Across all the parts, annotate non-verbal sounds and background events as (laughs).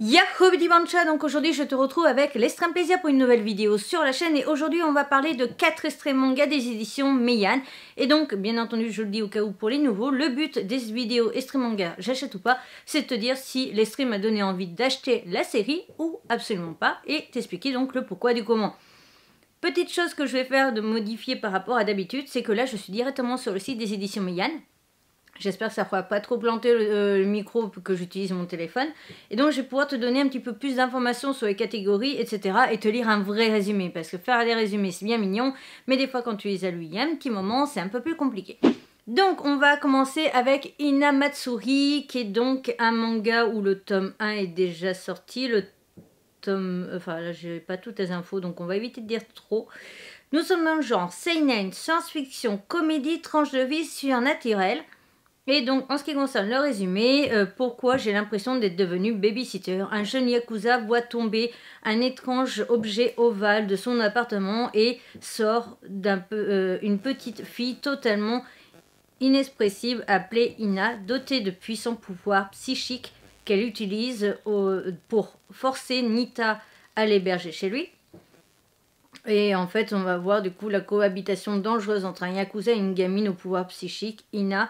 Yahoo Dimancha, donc aujourd'hui je te retrouve avec l'extrême plaisir pour une nouvelle vidéo sur la chaîne et aujourd'hui on va parler de 4 extraits mangas des éditions Meian et donc bien entendu je le dis au cas où pour les nouveaux, le but des vidéos stream manga j'achète ou pas, c'est de te dire si l'estream m'a donné envie d'acheter la série ou absolument pas et t'expliquer donc le pourquoi du comment. Petite chose que je vais faire de modifier par rapport à d'habitude, c'est que là je suis directement sur le site des éditions Meian J'espère que ça ne fera pas trop planter le, euh, micro que j'utilise mon téléphone. Et donc, je vais pouvoir te donner un petit peu plus d'informations sur les catégories, etc. Et te lire un vrai résumé. Parce que faire des résumés, c'est bien mignon. Mais des fois, quand tu les as lui, il y a un petit moment, c'est un peu plus compliqué. Donc, on va commencer avec Inamatsuri, qui est donc un manga où le tome 1 est déjà sorti. Le tome... Enfin, là, j'ai pas toutes les infos, donc on va éviter de dire trop. Nous sommes dans le genre seinen, science-fiction, comédie, tranche de vie surnaturelle. Et donc, en ce qui concerne le résumé, euh, pourquoi j'ai l'impression d'être devenu babysitter Un jeune yakuza voit tomber un étrange objet ovale de son appartement et sort d'un euh, une petite fille totalement inexpressible appelée Ina, dotée de puissants pouvoirs psychiques qu'elle utilise pour forcer Nita à l'héberger chez lui. Et en fait, on va voir du coup la cohabitation dangereuse entre un yakuza et une gamine au pouvoir psychique, Ina,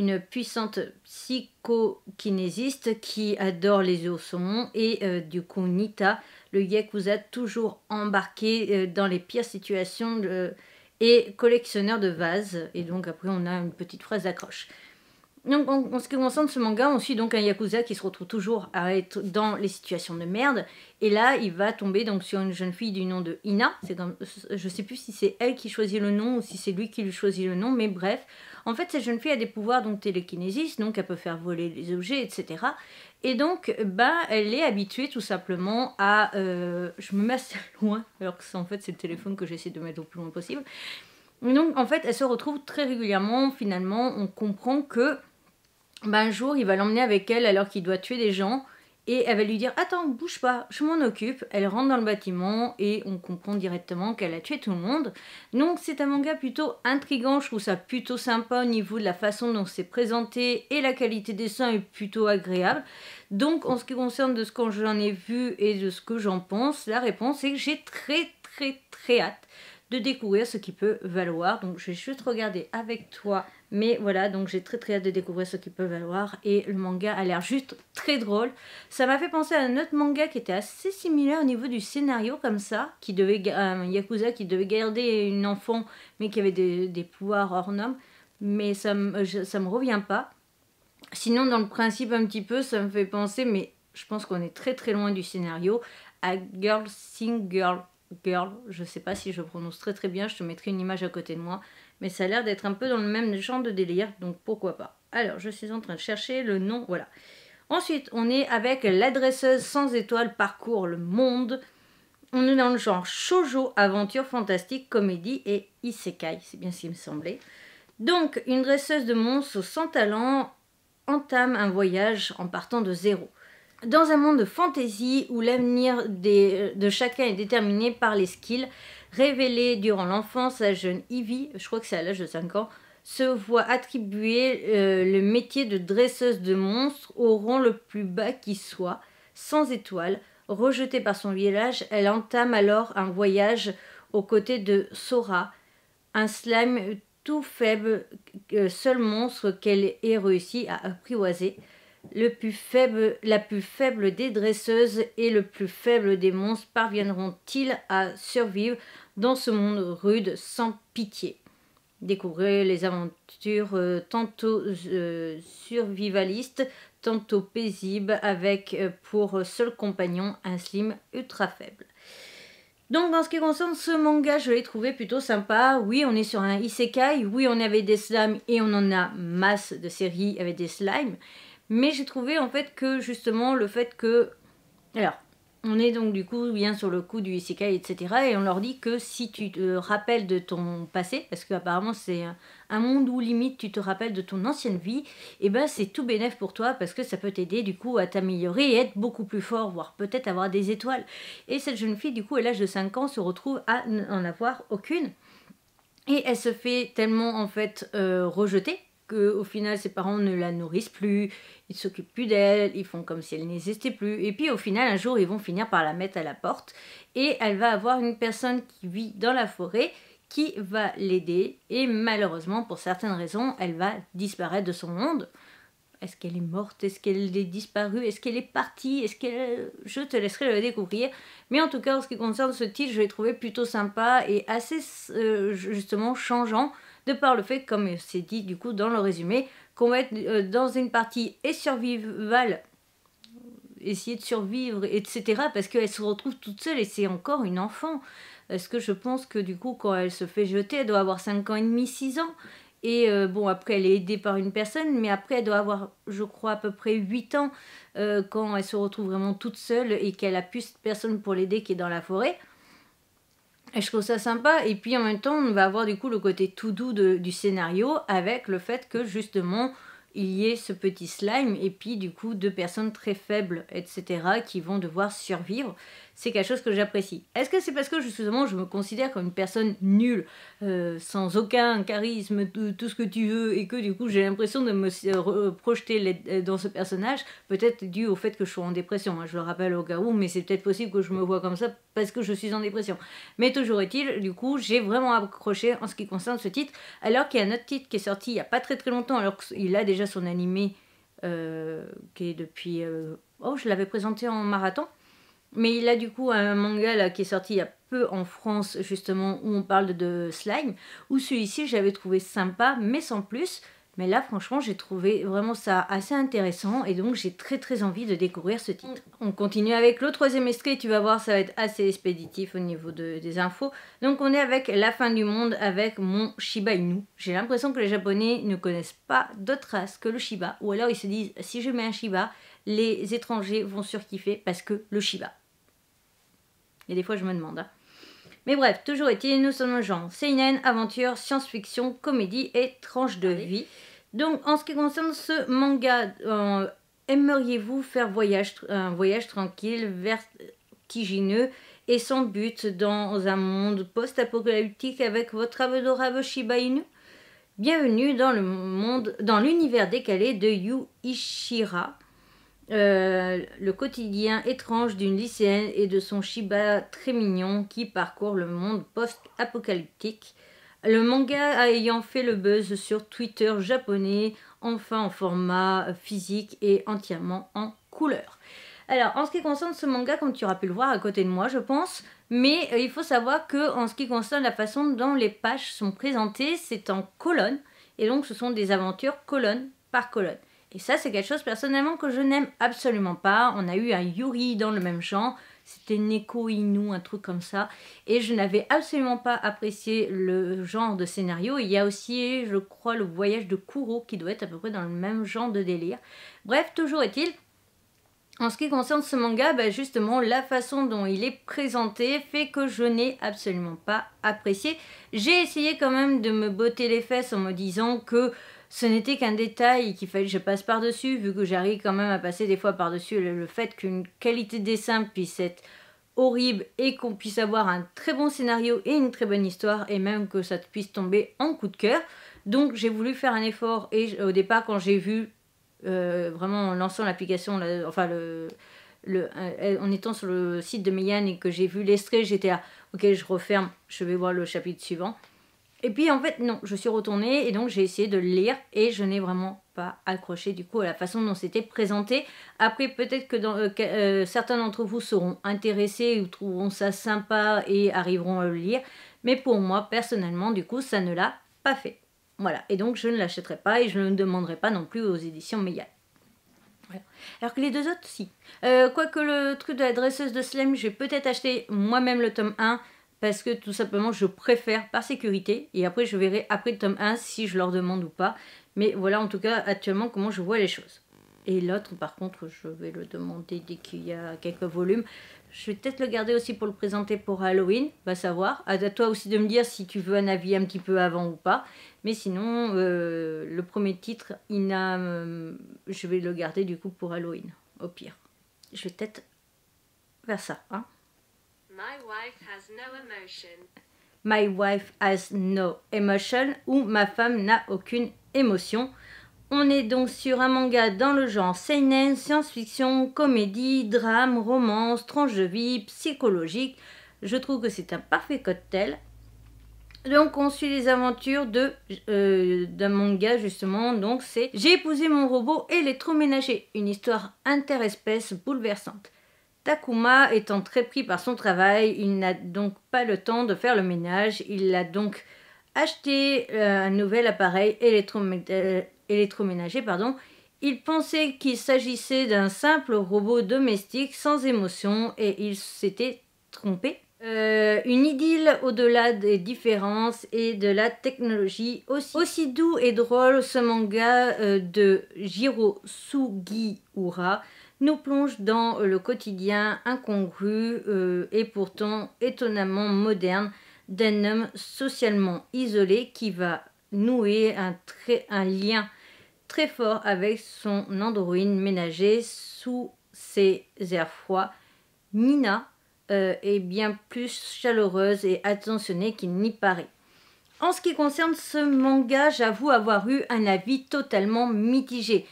une puissante psychokinésiste qui adore les oursons et euh, du coup Nita, le yakuza toujours embarqué euh, dans les pires situations euh, et collectionneur de vases. Et donc après on a une petite phrase d'accroche. Donc, en ce qui concerne ce manga, on suit donc un yakuza qui se retrouve toujours à être dans les situations de merde. Et là, il va tomber donc sur une jeune fille du nom de Ina. C'est ne je sais plus si c'est elle qui choisit le nom ou si c'est lui qui lui choisit le nom, mais bref. En fait, cette jeune fille a des pouvoirs donc télékinésis, donc elle peut faire voler les objets, etc. Et donc, bah, elle est habituée tout simplement à. Euh, je me mets assez (laughs) loin, alors que c'est en fait c'est le téléphone que j'essaie de mettre au plus loin possible. Donc, en fait, elle se retrouve très régulièrement. Finalement, on comprend que bah, un jour, il va l'emmener avec elle alors qu'il doit tuer des gens. Et elle va lui dire Attends, bouge pas, je m'en occupe. Elle rentre dans le bâtiment et on comprend directement qu'elle a tué tout le monde. Donc, c'est un manga plutôt intrigant. Je trouve ça plutôt sympa au niveau de la façon dont c'est présenté et la qualité des dessins est plutôt agréable. Donc, en ce qui concerne de ce que j'en ai vu et de ce que j'en pense, la réponse est que j'ai très, très, très hâte de découvrir ce qui peut valoir. Donc je vais juste regarder avec toi. Mais voilà, donc j'ai très très hâte de découvrir ce qui peut valoir. Et le manga a l'air juste très drôle. Ça m'a fait penser à un autre manga qui était assez similaire au niveau du scénario comme ça. Qui devait, un Yakuza qui devait garder une enfant mais qui avait des, pouvoirs hors normes. Mais ça me, ça me revient pas. Sinon dans le principe un petit peu ça me fait penser mais je pense qu'on est très très loin du scénario à Girl Sing Girl Girl, je sais pas si je prononce très très bien, je te mettrai une image à côté de moi, mais ça a l'air d'être un peu dans le même genre de délire, donc pourquoi pas. Alors, je suis en train de chercher le nom, voilà. Ensuite, on est avec l'adresseuse sans étoile parcourt le monde. On est dans le genre shoujo, aventure fantastique, comédie et isekai, c'est bien ce qui me semblait. Donc, une dresseuse de monstres sans talent entame un voyage en partant de zéro. Dans un monde de fantaisie où l'avenir de chacun est déterminé par les skills révélés durant l'enfance, la jeune Ivy, je crois que c'est à l'âge de 5 ans, se voit attribuer euh, le métier de dresseuse de monstres au rang le plus bas qui soit, sans étoile. Rejetée par son village, elle entame alors un voyage aux côtés de Sora, un slime tout faible, euh, seul monstre qu'elle ait réussi à apprivoiser plus faible, la plus faible des dresseuses et le plus faible des monstres parviendront-ils à survivre dans ce monde rude sans pitié Découvrez les aventures euh, tantôt euh, survivalistes, tantôt paisibles, avec euh, pour seul compagnon un slime ultra faible. Donc en ce qui concerne ce manga, je l'ai trouvé plutôt sympa. Oui, on est sur un isekai, oui, on avait des slimes et on en a masse de séries avec des slimes. Mais j'ai trouvé en fait que justement le fait que... Alors, on est donc du coup bien sur le coup du isekai, etc. Et on leur dit que si tu te rappelles de ton passé, parce qu'apparemment c'est un monde où limite tu te rappelles de ton ancienne vie, et ben c'est tout bénéf pour toi parce que ça peut t'aider du coup à t'améliorer et être beaucoup plus fort, voire peut-être avoir des étoiles. Et cette jeune fille du coup à l'âge de 5 ans se retrouve à n'en avoir aucune. Et elle se fait tellement en fait euh, rejetée, au final ses parents ne la nourrissent plus, ils s'occupent plus d'elle, ils font comme si elle n'existait plus. Et puis au final, un jour, ils vont finir par la mettre à la porte et elle va avoir une personne qui vit dans la forêt qui va l'aider et malheureusement, pour certaines raisons, elle va disparaître de son monde. Est-ce qu'elle est morte Est-ce qu'elle est disparue Est-ce qu'elle est partie Est-ce qu'elle... Je te laisserai le découvrir. Mais en tout cas, en ce qui concerne ce titre, je l'ai trouvé plutôt sympa et assez euh, justement changeant de par le fait, comme c'est dit du coup dans le résumé, qu'on va être euh, dans une partie et survival, essayer de survivre, etc. Parce qu'elle se retrouve toute seule et c'est encore une enfant. est-ce que je pense que du coup, quand elle se fait jeter, elle doit avoir 5 ans et demi, 6 ans. Et euh, bon, après, elle est aidée par une personne, mais après, elle doit avoir, je crois, à peu près 8 ans euh, quand elle se retrouve vraiment toute seule et qu'elle a plus personne pour l'aider qui est dans la forêt. Et je trouve ça sympa. Et puis en même temps, on va avoir du coup le côté tout doux du scénario avec le fait que justement il y ait ce petit slime et puis du coup deux personnes très faibles, etc., qui vont devoir survivre c'est quelque chose que j'apprécie. Est-ce que c'est parce que justement je me considère comme une personne nulle, euh, sans aucun charisme, tout, ce que tu veux, et que du coup j'ai l'impression de me euh, euh, projeter dans ce personnage, peut-être dû au fait que je suis en dépression. je le rappelle au cas mais c'est peut-être possible que je me vois comme ça parce que je suis en dépression. Mais toujours est-il, du coup j'ai vraiment accroché en ce qui concerne ce titre, alors qu'il y a un autre titre qui est sorti il n'y a pas très très longtemps, alors qu'il a déjà son animé. qui est depuis... oh, je l'avais présenté en marathon. Mais il a du coup un manga qui est sorti il y a peu en France, justement, où on parle de slime, ou celui-ci, j'avais trouvé sympa, mais sans plus. Mais là, franchement, j'ai trouvé vraiment ça assez intéressant et donc j'ai très très envie de découvrir ce titre. On continue avec le troisième extrait, tu vas voir, ça va être assez expéditif au niveau des infos. Donc on est avec La fin du monde avec mon Shiba Inu. J'ai l'impression que les japonais ne connaissent pas d'autres races que le Shiba ou alors ils se disent si je mets un Shiba, les étrangers vont surkiffer parce que le Shiba. Et des fois, je me demande. Mais bref, toujours est-il, nous sommes le genre seinen, aventure, science-fiction, comédie et tranche de ah vie. Donc, en ce qui concerne ce manga, euh, aimeriez-vous faire voyage, un voyage tranquille, vertigineux et sans but dans un monde post-apocalyptique avec votre adorable Shiba Inu Bienvenue dans le monde, dans l'univers décalé de Yu Ishira. Euh, le quotidien étrange d'une lycéenne et de son Shiba très mignon qui parcourt le monde post-apocalyptique. Le manga ayant fait le buzz sur Twitter japonais, enfin en format physique et entièrement en couleur. Alors, en ce qui concerne ce manga, comme tu auras pu le voir à côté de moi, je pense, mais euh, il faut savoir que, en ce qui concerne la façon dont les pages sont présentées, c'est en colonnes, et donc ce sont des aventures colonne par colonne. Et ça, c'est quelque chose personnellement que je n'aime absolument pas. On a eu un Yuri dans le même genre. C'était Neko Inu, un truc comme ça. Et je n'avais absolument pas apprécié le genre de scénario. Il y a aussi, je crois, le voyage de Kuro qui doit être à peu près dans le même genre de délire. Bref, toujours est-il, en ce qui concerne ce manga, bah justement, la façon dont il est présenté fait que je n'ai absolument pas apprécié. J'ai essayé quand même de me botter les fesses en me disant que ce n'était qu'un détail qu'il fallait que je passe par-dessus, vu que j'arrive quand même à passer des fois par-dessus le, fait qu'une qualité de dessin puisse être horrible et qu'on puisse avoir un très bon scénario et une très bonne histoire et même que ça puisse tomber en coup de cœur. Donc j'ai voulu faire un effort et au départ quand j'ai vu euh, vraiment en lançant l'application, enfin le, euh, en étant sur le site de Meyane et que j'ai vu l'extrait, j'étais à ok je referme, je vais voir le chapitre suivant. Et puis en fait non, je suis retournée et donc j'ai essayé de le lire et je n'ai vraiment pas accroché du coup à la façon dont c'était présenté. Après peut-être que, euh, euh, certains d'entre vous seront intéressés ou trouveront ça sympa et arriveront à le lire, mais pour moi personnellement du coup ça ne l'a pas fait. Voilà, et donc je ne l'achèterai pas et je ne demanderai pas non plus aux éditions Megal. Alors que les deux autres, si. Euh, quoique le truc de la dresseuse de Slem, j'ai peut-être acheté moi-même le tome 1 parce que tout simplement je préfère par sécurité et après je verrai après le tome 1 si je leur demande ou pas. Mais voilà en tout cas actuellement comment je vois les choses. Et l'autre par contre je vais le demander dès qu'il y a quelques volumes. Je vais peut-être le garder aussi pour le présenter pour Halloween, va savoir. À toi aussi de me dire si tu veux un avis un petit peu avant ou pas. Mais sinon, euh, le premier titre, inam euh, je vais le garder du coup pour Halloween, au pire. Je vais peut-être faire ça. Hein My wife has no emotion. My wife has no emotion ou ma femme n'a aucune émotion. On est donc sur un manga dans le genre seinen, science-fiction, comédie, drame, romance, tranche de vie, psychologique. Je trouve que c'est un parfait cocktail. Donc on suit les aventures de euh, d'un manga justement, donc c'est J'ai épousé mon robot et électroménager, une histoire interespèce bouleversante. Takuma étant très pris par son travail, il n'a donc pas le temps de faire le ménage. Il a donc acheté euh, un nouvel appareil euh, électroménager. Pardon. Il pensait qu'il s'agissait d'un simple robot domestique sans émotion et il s'était trompé. Euh, une idylle au-delà des différences et de la technologie. Aussi, aussi doux et drôle, ce manga de Jirosugiura. Sugiura nous plonge dans euh, le quotidien incongru euh, et pourtant étonnamment moderne d'un homme socialement isolé qui va nouer un, lien très fort avec son androïne ménagée sous ses airs froids. Nina euh, est bien plus chaleureuse et attentionnée qu'il n'y paraît. En ce qui concerne ce manga, j'avoue avoir eu un avis totalement mitigé.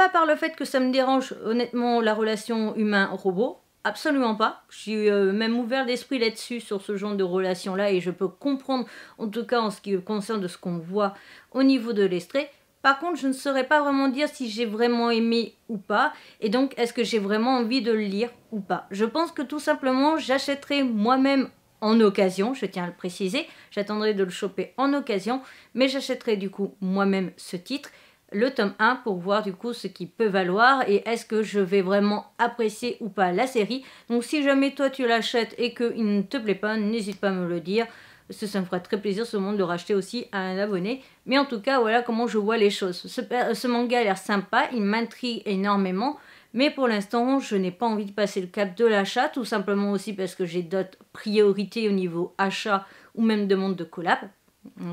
Pas par le fait que ça me dérange honnêtement la relation humain-robot, Absolument pas. Je suis euh, même ouvert d'esprit là-dessus, sur ce genre de relation-là, et je peux comprendre, en tout cas en ce qui concerne de ce qu'on voit au niveau de l'estrée. Par contre, je ne saurais pas vraiment dire si j'ai vraiment aimé ou pas, et donc est-ce que j'ai vraiment envie de le lire ou pas. Je pense que tout simplement, j'achèterai moi-même en occasion, je tiens à le préciser, j'attendrai de le choper en occasion, mais j'achèterai du coup moi-même ce titre, le tome 1 pour voir du coup ce qui peut valoir et est-ce que je vais vraiment apprécier ou pas la série. Donc si jamais toi tu l'achètes et qu'il ne te plaît pas, n'hésite pas à me le dire. Ça, ça me fera très plaisir ce monde de racheter aussi à un abonné. Mais en tout cas, voilà comment je vois les choses. Ce, euh, ce manga a l'air sympa, il m'intrigue énormément. Mais pour l'instant, je n'ai pas envie de passer le cap de l'achat, tout simplement aussi parce que j'ai d'autres priorités au niveau achat ou même demande de collab.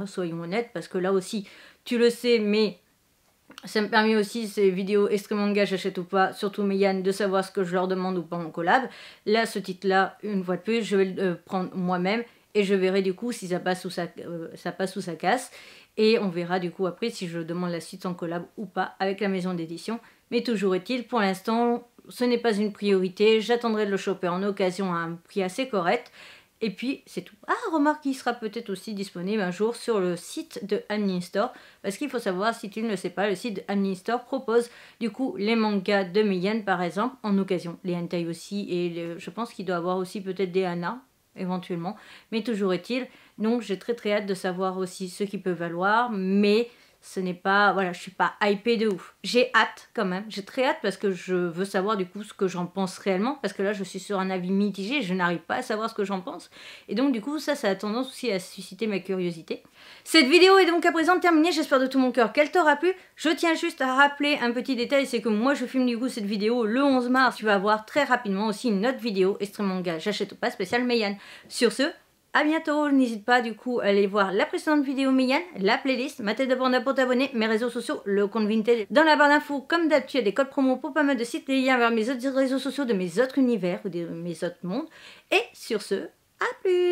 Soyons honnêtes, parce que là aussi, tu le sais, mais ça me permet aussi, ces vidéos extrêmement gars, j'achète ou pas, surtout mes Yann, de savoir ce que je leur demande ou pas en collab. Là, ce titre-là, une fois de plus, je vais le euh, prendre moi-même et je verrai du coup si ça passe ou euh, ça, passe ou ça casse. Et on verra du coup après si je demande la suite en collab ou pas avec la maison d'édition. Mais toujours est-il, pour l'instant, ce n'est pas une priorité. J'attendrai de le choper en occasion à un prix assez correct. Et puis, c'est tout. Ah, remarque, il sera peut-être aussi disponible un jour sur le site de Store Parce qu'il faut savoir, si tu ne le sais pas, le site de Store propose du coup les mangas de Miyen, par exemple, en occasion. Les hentai aussi, et je pense qu'il doit avoir aussi peut-être des Anna éventuellement. Mais toujours est-il, donc j'ai très très hâte de savoir aussi ce qui peut valoir. Mais ce n'est pas voilà je suis pas hypée de ouf j'ai hâte quand même j'ai très hâte parce que je veux savoir du coup ce que j'en pense réellement parce que là je suis sur un avis mitigé je n'arrive pas à savoir ce que j'en pense et donc du coup ça ça a tendance aussi à susciter ma curiosité cette vidéo est donc à présent terminée j'espère de tout mon cœur qu'elle t'aura plu je tiens juste à rappeler un petit détail c'est que moi je filme du coup cette vidéo le 11 mars tu vas voir très rapidement aussi une autre vidéo extrêmement gage j'achète pas spécial Meyane. sur ce a bientôt, n'hésite pas du coup à aller voir la précédente vidéo mégan, la playlist, ma tête de panda pour t'abonner, mes réseaux sociaux, le compte Vinted. Dans la barre d'infos, comme d'habitude, il y a des codes promo pour pas mal de sites, des liens vers mes autres réseaux sociaux de mes autres univers ou de mes autres mondes. Et sur ce, à plus